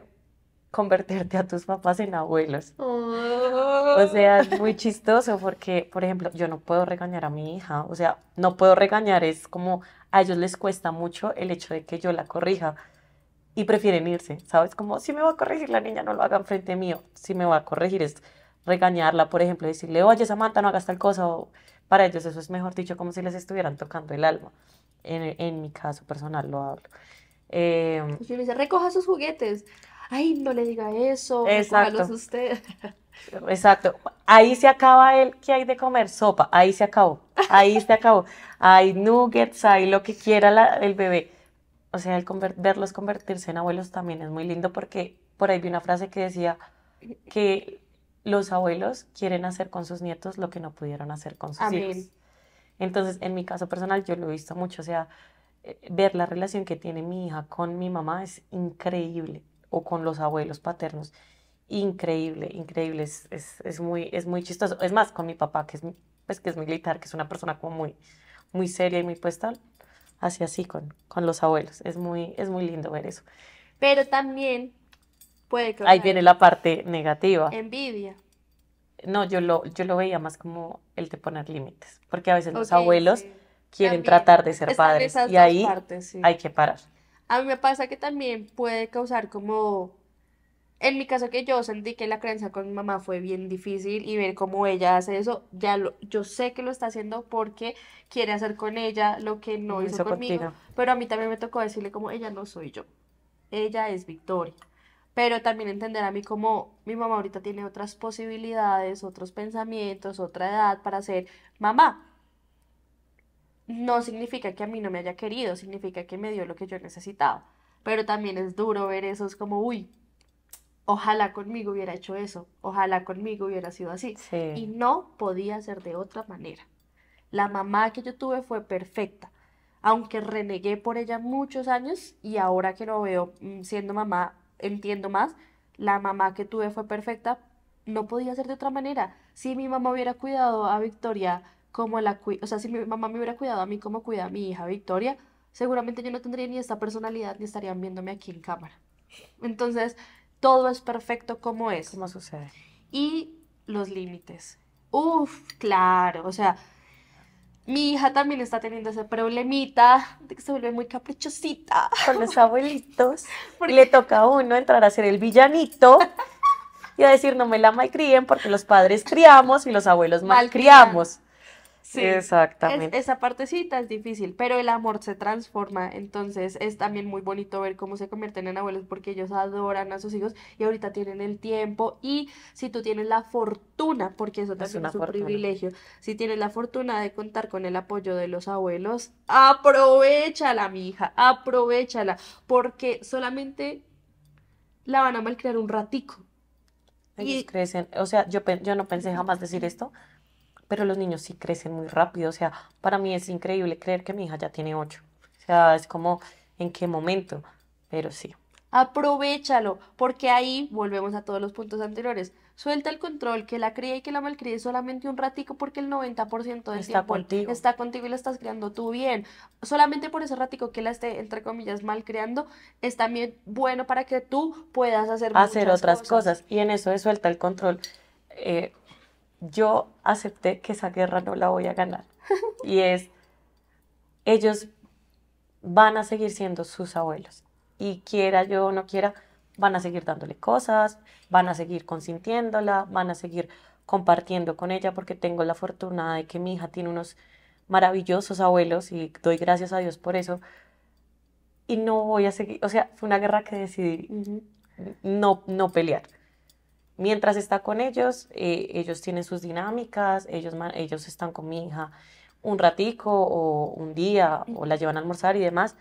convertirte a tus papás en abuelos. Oh. O sea, es muy chistoso porque, por ejemplo, yo no puedo regañar a mi hija, o sea, no puedo regañar, es como a ellos les cuesta mucho el hecho de que yo la corrija y prefieren irse, ¿sabes? Como si me va a corregir la niña, no lo haga frente mío, si me va a corregir es regañarla, por ejemplo, decirle, oye Samantha, no hagas tal cosa, para ellos eso es mejor dicho como si les estuvieran tocando el alma, en, en mi caso personal lo hablo. Eh, yo le dice, recoja sus juguetes, ay, no le diga eso, exacto. usted. Exacto. Ahí se acaba el que hay de comer, sopa, ahí se acabó, ahí se acabó. Hay nuggets, hay lo que quiera el bebé o sea, verlos convertirse en abuelos también es muy lindo porque por ahí vi una frase que decía que los abuelos quieren hacer con sus nietos lo que no pudieron hacer con sus hijos. Entonces, en mi caso personal, yo lo he visto mucho, o sea, eh, ver la relación que tiene mi hija con mi mamá es increíble, o con los abuelos paternos, increíble, increíble, es, es, muy, es muy chistoso. Es más, con mi papá, que es, pues, que es militar, que es una persona como muy, muy seria y muy puesta, hacia así con, con los abuelos. Es muy, es muy lindo ver eso. Pero también puede que... Ahí viene la parte negativa. Envidia. No, yo lo, yo lo veía más como el de poner límites, porque a veces los abuelos quieren tratar de ser padres y ahí hay que parar. A mí me pasa que también puede causar como en mi caso que yo sentí que la creencia con mi mamá fue bien difícil y ver cómo ella hace eso, ya lo, yo sé que lo está haciendo porque quiere hacer con ella lo que no hizo, conmigo, pero a mí también me tocó decirle como ella no soy yo, ella es Victoria. Pero también entender a mí como mi mamá ahorita tiene otras posibilidades, otros pensamientos, otra edad para ser mamá. No significa que a mí no me haya querido, significa que me dio lo que yo necesitaba. Pero también es duro ver eso, es como, uy, ojalá conmigo hubiera hecho eso, ojalá conmigo hubiera sido así. Y no podía ser de otra manera. La mamá que yo tuve fue perfecta, aunque renegué por ella muchos años y ahora que lo veo mm, siendo mamá, entiendo más, la mamá que tuve fue perfecta, no podía ser de otra manera. Si mi mamá hubiera cuidado a Victoria como la cuida, o sea, si mi mamá me hubiera cuidado a mí como cuida a mi hija Victoria, seguramente yo no tendría ni esta personalidad ni estarían viéndome aquí en cámara. Entonces, todo es perfecto como es. ¿Cómo sucede? Y los límites. Uf, claro, o sea, mi hija también está teniendo ese problemita de que se vuelve muy caprichosita. Con los abuelitos. y le toca a uno entrar a ser el villanito y a decir no me la malcrien porque los padres criamos y los abuelos malcriamos. Sí, exactamente. esa partecita es difícil, pero el amor se transforma, entonces es también muy bonito ver cómo se convierten en abuelos porque ellos adoran a sus hijos y ahorita tienen el tiempo y si tú tienes la fortuna, porque eso también es, un privilegio, si tienes la fortuna de contar con el apoyo de los abuelos, aprovechala, mi hija, aprovechala, porque solamente la van a malcriar un ratico. Ellos crecen, o sea, yo, yo no pensé jamás decir esto, pero los niños sí crecen muy rápido. O sea, para mí es increíble creer que mi hija ya tiene ocho. O sea, es como en qué momento, pero sí. Aprovechalo, porque ahí volvemos a todos los puntos anteriores. Suelta el control, que la críe y que la malcríe solamente un ratico porque el 90% de está tiempo está contigo y la estás creando tú bien. Solamente por ese ratico que la esté, entre comillas, malcriando, es también bueno para que tú puedas hacer, hacer otras cosas. Y en eso de suelta el control, eh, yo acepté que esa guerra no la voy a ganar. Y es, ellos van a seguir siendo sus abuelos. Y quiera yo o no quiera, van a seguir dándole cosas, van a seguir consintiéndola, van a seguir compartiendo con ella, porque tengo la fortuna de que mi hija tiene unos maravillosos abuelos y doy gracias a Dios por eso. Y no voy a seguir, o sea, fue una guerra que decidí no, no pelear mientras está con ellos, eh, ellos tienen sus dinámicas, ellos, ellos están con mi hija un ratico o un día o la llevan a almorzar y demás,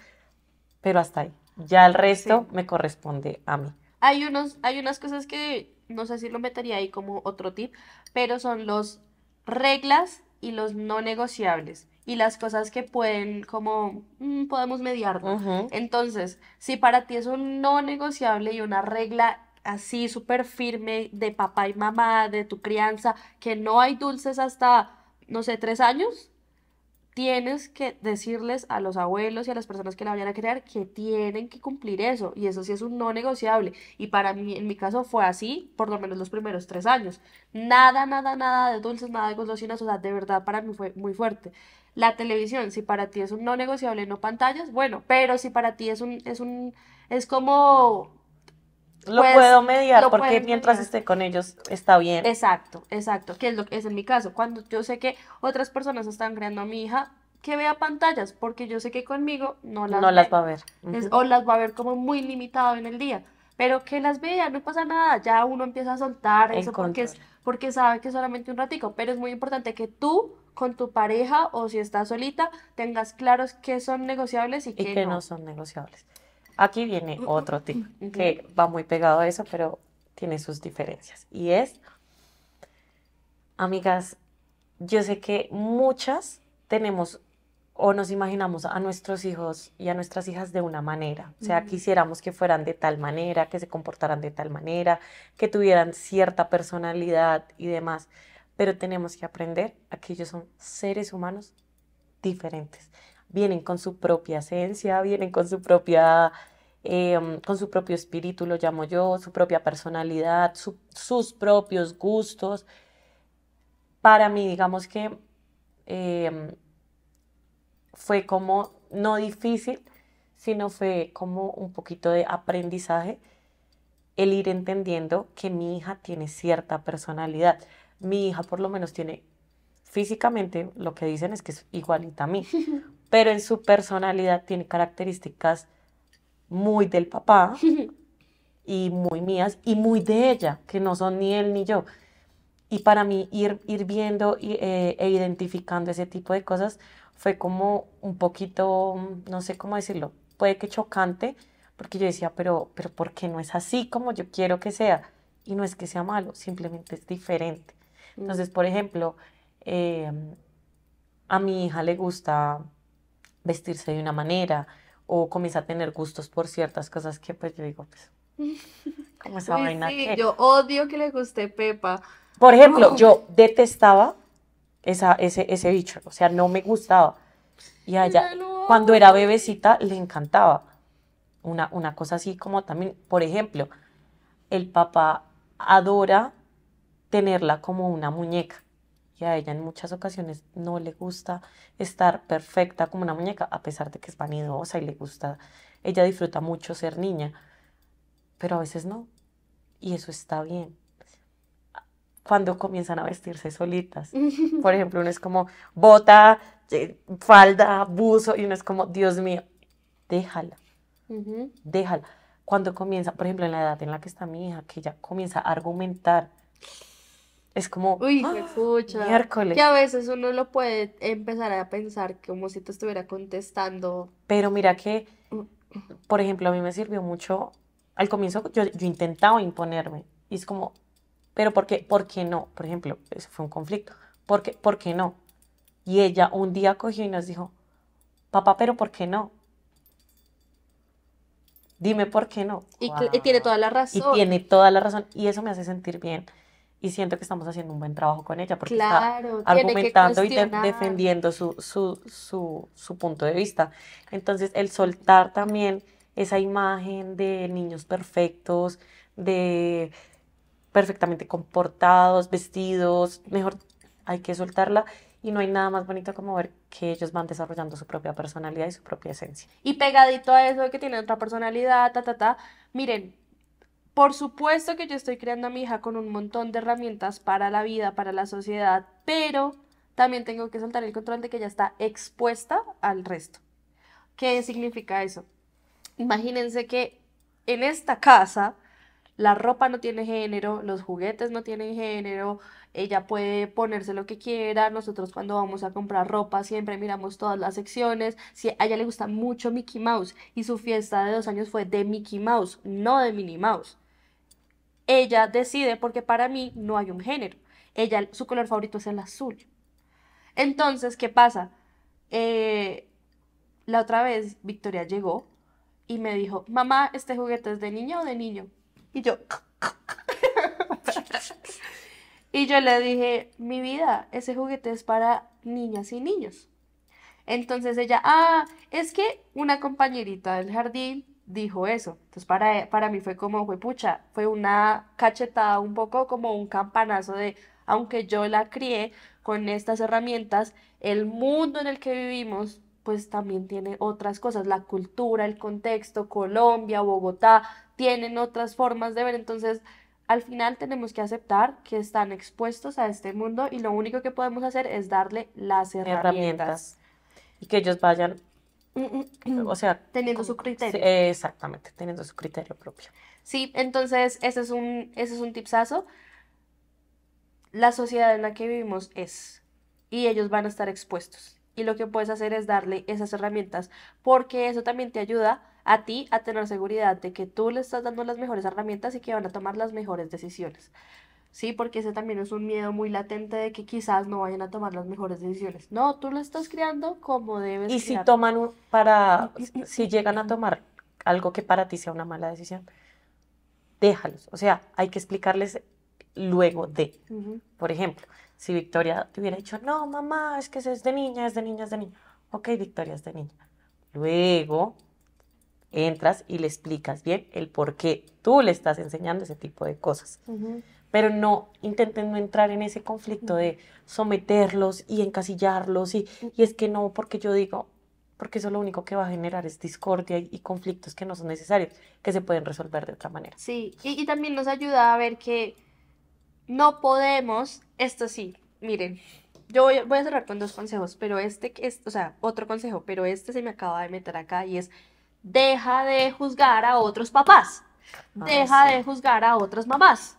pero hasta ahí. Ya el resto me corresponde a mí. Hay, unos, hay unas cosas que no sé si lo metería ahí como otro tip, pero son los reglas y los no negociables y las cosas que pueden como mm, podemos mediar. Entonces, si para ti es un no negociable y una regla así súper firme de papá y mamá, de tu crianza, que no hay dulces hasta, no sé, tres años, tienes que decirles a los abuelos y a las personas que la vayan a crear que tienen que cumplir eso. Y eso sí es un no negociable. Y para mí, en mi caso, fue así por lo menos los primeros tres años. Nada, nada, nada de dulces, nada de golosinas. O sea, de verdad para mí fue muy fuerte. La televisión, si para ti es un no negociable, no pantallas, bueno, pero si para ti es un, es un, es como lo pues, puedo mediar porque mientras esté con ellos está bien. Exacto, exacto, que es lo que es en mi caso. Cuando yo sé que otras personas están creando a mi hija, que vea pantallas, porque yo sé que conmigo no las, no las va a ver. o las va a ver como muy limitado en el día. Pero que las vea, no pasa nada, ya uno empieza a soltar eso porque, es, porque sabe que es solamente un ratico. Pero es muy importante que tú con tu pareja o si estás solita tengas claros qué son negociables y, qué, no son negociables. Aquí viene otro tip que va muy pegado a eso, pero tiene sus diferencias. Y es, amigas, yo sé que muchas tenemos o nos imaginamos a nuestros hijos y a nuestras hijas de una manera. O sea, quisiéramos que fueran de tal manera, que se comportaran de tal manera, que tuvieran cierta personalidad y demás. Pero tenemos que aprender que ellos son seres humanos diferentes vienen con su propia esencia, vienen con su propia... Em, con su propio espíritu, lo llamo yo, su propia personalidad, sus propios gustos. Para mí, digamos que em, fue como, no difícil, sino fue como un poquito de aprendizaje el ir entendiendo que mi hija tiene cierta personalidad. Mi hija por lo menos tiene físicamente, lo que dicen es que es igualita a mí. pero en su personalidad tiene características muy del papá y muy mías y muy de ella, que no son ni él ni yo. Y para mí ir, ir viendo eh, e identificando ese tipo de cosas fue como un poquito, no sé cómo decirlo, puede que chocante, porque yo decía, pero, pero ¿por qué no es así como yo quiero que sea? Y no es que sea malo, simplemente es diferente. Mm. Entonces, por ejemplo, eh, a mi hija le gusta vestirse de una manera o comienza a tener gustos por ciertas cosas que pues yo digo, pues, como esa sí, Yo odio que le guste Pepa. Por ejemplo, yo detestaba esa, ese, ese bicho, o sea, no me gustaba. Y allá, cuando era bebecita, le encantaba. Una, una cosa así como también, por ejemplo, el papá adora tenerla como una muñeca a ella en muchas ocasiones no le gusta estar perfecta como una muñeca, a pesar de que es vanidosa y le gusta, ella disfruta mucho ser niña, pero a veces no, y eso está bien. Cuando comienzan a vestirse solitas, por ejemplo, uno es como bota, eh, falda, buzo, y uno es como, Dios mío, déjala, déjala. Cuando comienza, por ejemplo, en la edad en la que está mi hija, que ella comienza a argumentar, es como, uy, ¡ah! Miércoles. Que a veces uno lo puede empezar a pensar como si te estuviera contestando. Pero mira que, mm. por ejemplo, a mí me sirvió mucho. Al comienzo yo, intentaba imponerme. Y es como, pero por qué, ¿por qué no? Por ejemplo, ese fue un conflicto. ¿Por qué, ¿Por qué no? Y ella un día cogió y nos dijo, papá, pero ¿por qué no? Dime por qué no. y, tiene toda la razón. Y tiene toda la razón. Y eso me hace sentir bien y siento que estamos haciendo un buen trabajo con ella porque está argumentando y defendiendo su, su, su, su, punto de vista. Entonces, el soltar también esa imagen de niños perfectos, de perfectamente comportados, vestidos, mejor hay que soltarla y no hay nada más bonito como ver que ellos van desarrollando su propia personalidad y su propia esencia. Y pegadito a eso de que tienen otra personalidad, ta, ta, ta, miren, por supuesto que yo estoy creando a mi hija con un montón de herramientas para la vida, para la sociedad, pero también tengo que soltar el control de que ella está expuesta al resto. ¿Qué significa eso? Imagínense que en esta casa la ropa no tiene género, los juguetes no tienen género, ella puede ponerse lo que quiera, nosotros cuando vamos a comprar ropa siempre miramos todas las secciones, si a ella le gusta mucho Mickey Mouse y su fiesta de dos años fue de Mickey Mouse, no de Minnie Mouse ella decide, porque para mí no hay un género. Ella, su color favorito es el azul. Entonces, ¿qué pasa? Eh, la otra vez Victoria llegó y me dijo, mamá, ¿este juguete es de niño o de niño? Y yo... y yo le dije, mi vida, ese juguete es para niñas y niños. Entonces ella, ah, es que una compañerita del jardín dijo eso. Entonces para, para mí fue como, fue pucha, fue una cachetada, un poco como un campanazo de, aunque yo la crié con estas herramientas, el mundo en el que vivimos pues también tiene otras cosas, la cultura, el contexto, Colombia, Bogotá, tienen otras formas de ver, entonces al final tenemos que aceptar que están expuestos a este mundo y lo único que podemos hacer es darle las herramientas. herramientas. Y que ellos vayan o sea, teniendo su criterio. Exactamente, teniendo su criterio propio. Sí, entonces ese es un, ese es un tipsazo. La sociedad en la que vivimos es, y ellos van a estar expuestos. Y lo que puedes hacer es darle esas herramientas, porque eso también te ayuda a ti a tener seguridad de que tú le estás dando las mejores herramientas y que van a tomar las mejores decisiones. ¿sí? Porque ese también es un miedo muy latente de que quizás no vayan a tomar las mejores decisiones. No, tú lo estás criando como debes. Y si toman para, si llegan a tomar algo que para ti sea una mala decisión, déjalos. O sea, hay que explicarles luego de. Por ejemplo, si Victoria te hubiera dicho, no, mamá, es que es de niña, es de niña, es de niña. Ok, Victoria es de niña. Luego entras y le explicas bien el por qué tú le estás enseñando ese tipo de cosas pero no intenten no entrar en ese conflicto de someterlos y encasillarlos y, y es que no, porque yo digo, porque eso lo único que va a generar es discordia y, conflictos que no son necesarios, que se pueden resolver de otra manera. Sí, y, también nos ayuda a ver que no podemos, esto sí, miren, yo voy, a cerrar con dos consejos, pero este, es, o sea, otro consejo, pero este se me acaba de meter acá y es, deja de juzgar a otros papás, ah, deja de juzgar a otras mamás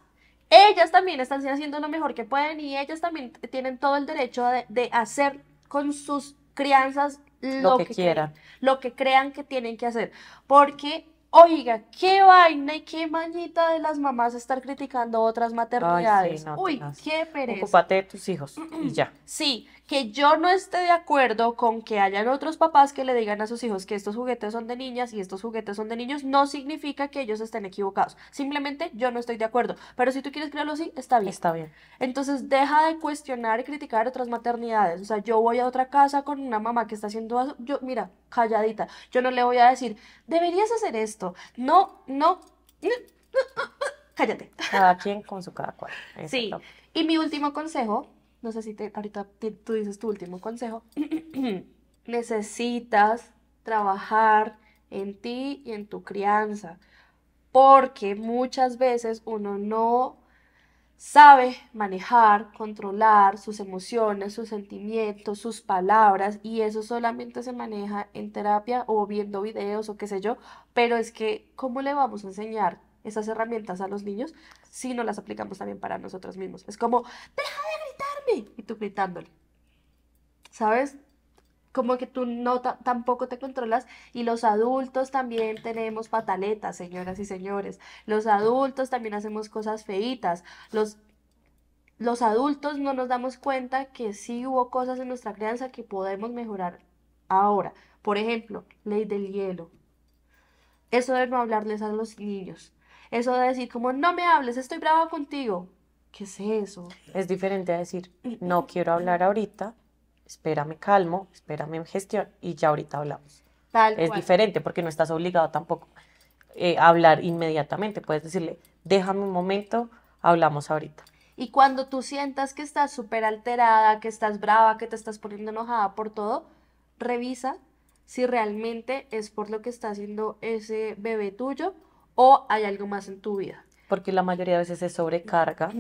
ellas también están haciendo lo mejor que pueden y ellas también tienen todo el derecho de, hacer con sus crianzas lo, que, quieran, lo que crean que tienen que hacer. Porque, oiga, qué vaina y qué mañita de las mamás estar criticando otras maternidades. Uy, qué pereza. Ocúpate de tus hijos y ya. Sí, que yo no esté de acuerdo con que hayan otros papás que le digan a sus hijos que estos juguetes son de niñas y estos juguetes son de niños, no significa que ellos estén equivocados. Simplemente yo no estoy de acuerdo. Pero si tú quieres creerlo así, está bien. Está bien. Entonces deja de cuestionar y criticar otras maternidades. O sea, yo voy a otra casa con una mamá que está haciendo... Yo, mira, calladita. Yo no le voy a decir, deberías hacer esto. No, no. cállate. Cada quien con su cada cual. sí. Y mi último consejo no sé si ahorita tú dices tu último consejo, necesitas trabajar en ti y en tu crianza, porque muchas veces uno no sabe manejar, controlar sus emociones, sus sentimientos, sus palabras, y eso solamente se maneja en terapia o viendo videos o qué sé yo, pero es que, ¿cómo le vamos a enseñar esas herramientas a los niños si no las aplicamos también para nosotros mismos? Es como, deja y tú gritándole. ¿Sabes? Como que tú no tampoco te controlas y los adultos también tenemos pataletas, señoras y señores. Los adultos también hacemos cosas feitas. Los los adultos no nos damos cuenta que sí hubo cosas en nuestra crianza que podemos mejorar ahora. Por ejemplo, ley del hielo. Eso de no hablarles a los niños. Eso de decir como, no me hables, estoy brava contigo. ¿qué es eso? Es diferente a decir, mm, mm, no mm, quiero hablar ahorita, espérame calmo, espérame en gestión y ya ahorita hablamos. Tal es diferente porque no estás obligado tampoco eh, a hablar inmediatamente. Puedes decirle, déjame un momento, hablamos ahorita. Y cuando tú sientas que estás súper alterada, que estás brava, que te estás poniendo enojada por todo, revisa si realmente es por lo que está haciendo ese bebé tuyo o hay algo más en tu vida. Porque la mayoría de veces se sobrecarga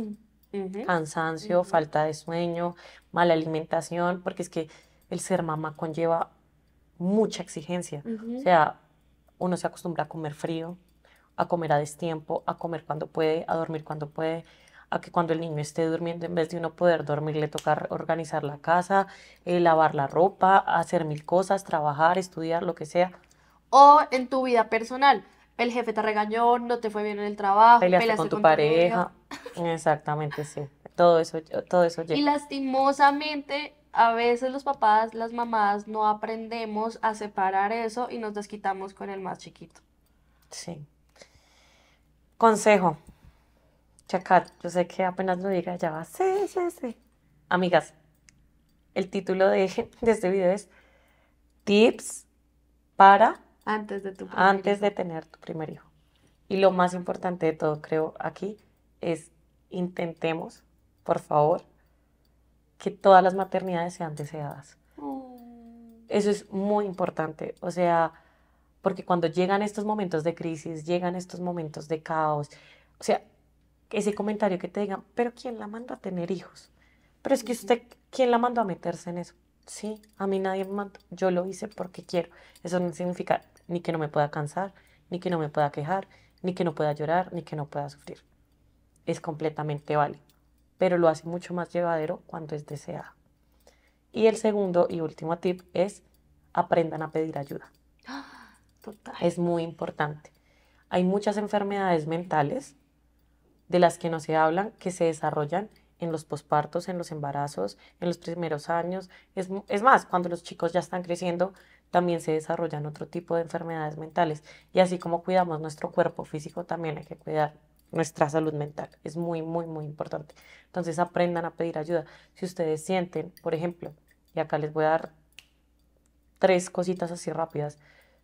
cansancio, falta de sueño, mala alimentación, porque es que el ser mamá conlleva mucha exigencia. O sea, uno se acostumbra a comer frío, a comer a destiempo, a comer cuando puede, a dormir cuando puede, a que cuando el niño esté durmiendo, en vez de uno poder dormir, le toca organizar la casa, eh, lavar la ropa, hacer mil cosas, trabajar, estudiar, lo que sea. O en tu vida personal, el jefe te regañó, no te fue bien en el trabajo, peleaste, con, tu, pareja. Exactamente, sí. Todo eso, todo eso Y lastimosamente, a veces los papás, las mamás, no aprendemos a separar eso y nos desquitamos con el más chiquito. Sí. Consejo. Chacar, yo sé que apenas lo diga ya va. Sí, sí, sí. Amigas, el título de, de este video es Tips para antes de, tu antes de tener tu primer hijo. Y lo más importante de todo, creo, aquí es intentemos, por favor, que todas las maternidades sean deseadas. Mm. Eso es muy importante, o sea, porque cuando llegan estos momentos de crisis, llegan estos momentos de caos, o sea, ese comentario que te digan, pero ¿quién la manda a tener hijos? Pero es que usted, ¿quién la manda a meterse en eso? Sí, a mí nadie me manda, yo lo hice porque quiero. Eso no significa ni que no me pueda cansar, ni que no me pueda quejar, ni que no pueda llorar, ni que no pueda sufrir es completamente válido, pero lo hace mucho más llevadero cuando es deseado. Y el segundo y último tip es aprendan a pedir ayuda. Es muy importante. Hay muchas enfermedades mentales de las que no se hablan que se desarrollan en los pospartos, en los embarazos, en los primeros años. Es, es, más, cuando los chicos ya están creciendo, también se desarrollan otro tipo de enfermedades mentales. Y así como cuidamos nuestro cuerpo físico, también hay que cuidar nuestra salud mental. Es muy, muy, muy importante. Entonces aprendan a pedir ayuda. Si ustedes sienten, por ejemplo, y acá les voy a dar tres cositas así rápidas,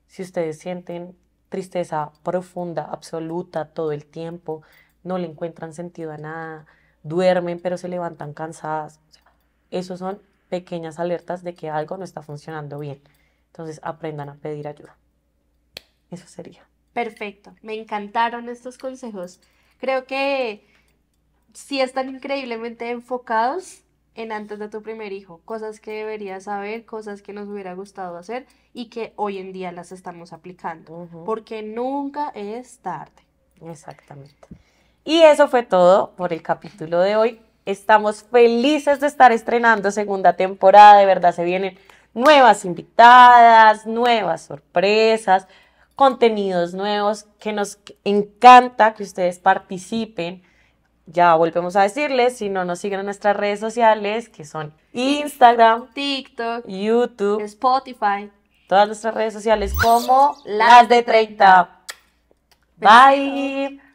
si ustedes sienten tristeza profunda, absoluta, todo el tiempo, no le encuentran sentido a nada, duermen pero se levantan cansadas, esos son pequeñas alertas de que algo no está funcionando bien. Entonces aprendan a pedir ayuda. Eso sería. Perfecto, me encantaron estos consejos. Creo que sí están increíblemente enfocados en antes de tu primer hijo, cosas que deberías saber, cosas que nos hubiera gustado hacer y que hoy en día las estamos aplicando, porque nunca es tarde. Exactamente. Y eso fue todo por el capítulo de hoy. Estamos felices de estar estrenando segunda temporada, de verdad se vienen nuevas invitadas, nuevas sorpresas contenidos nuevos que nos encanta que ustedes participen. Ya volvemos a decirles, si no nos siguen en nuestras redes sociales, que son Instagram, TikTok, YouTube, Spotify, todas nuestras redes sociales como las de 30. Bye.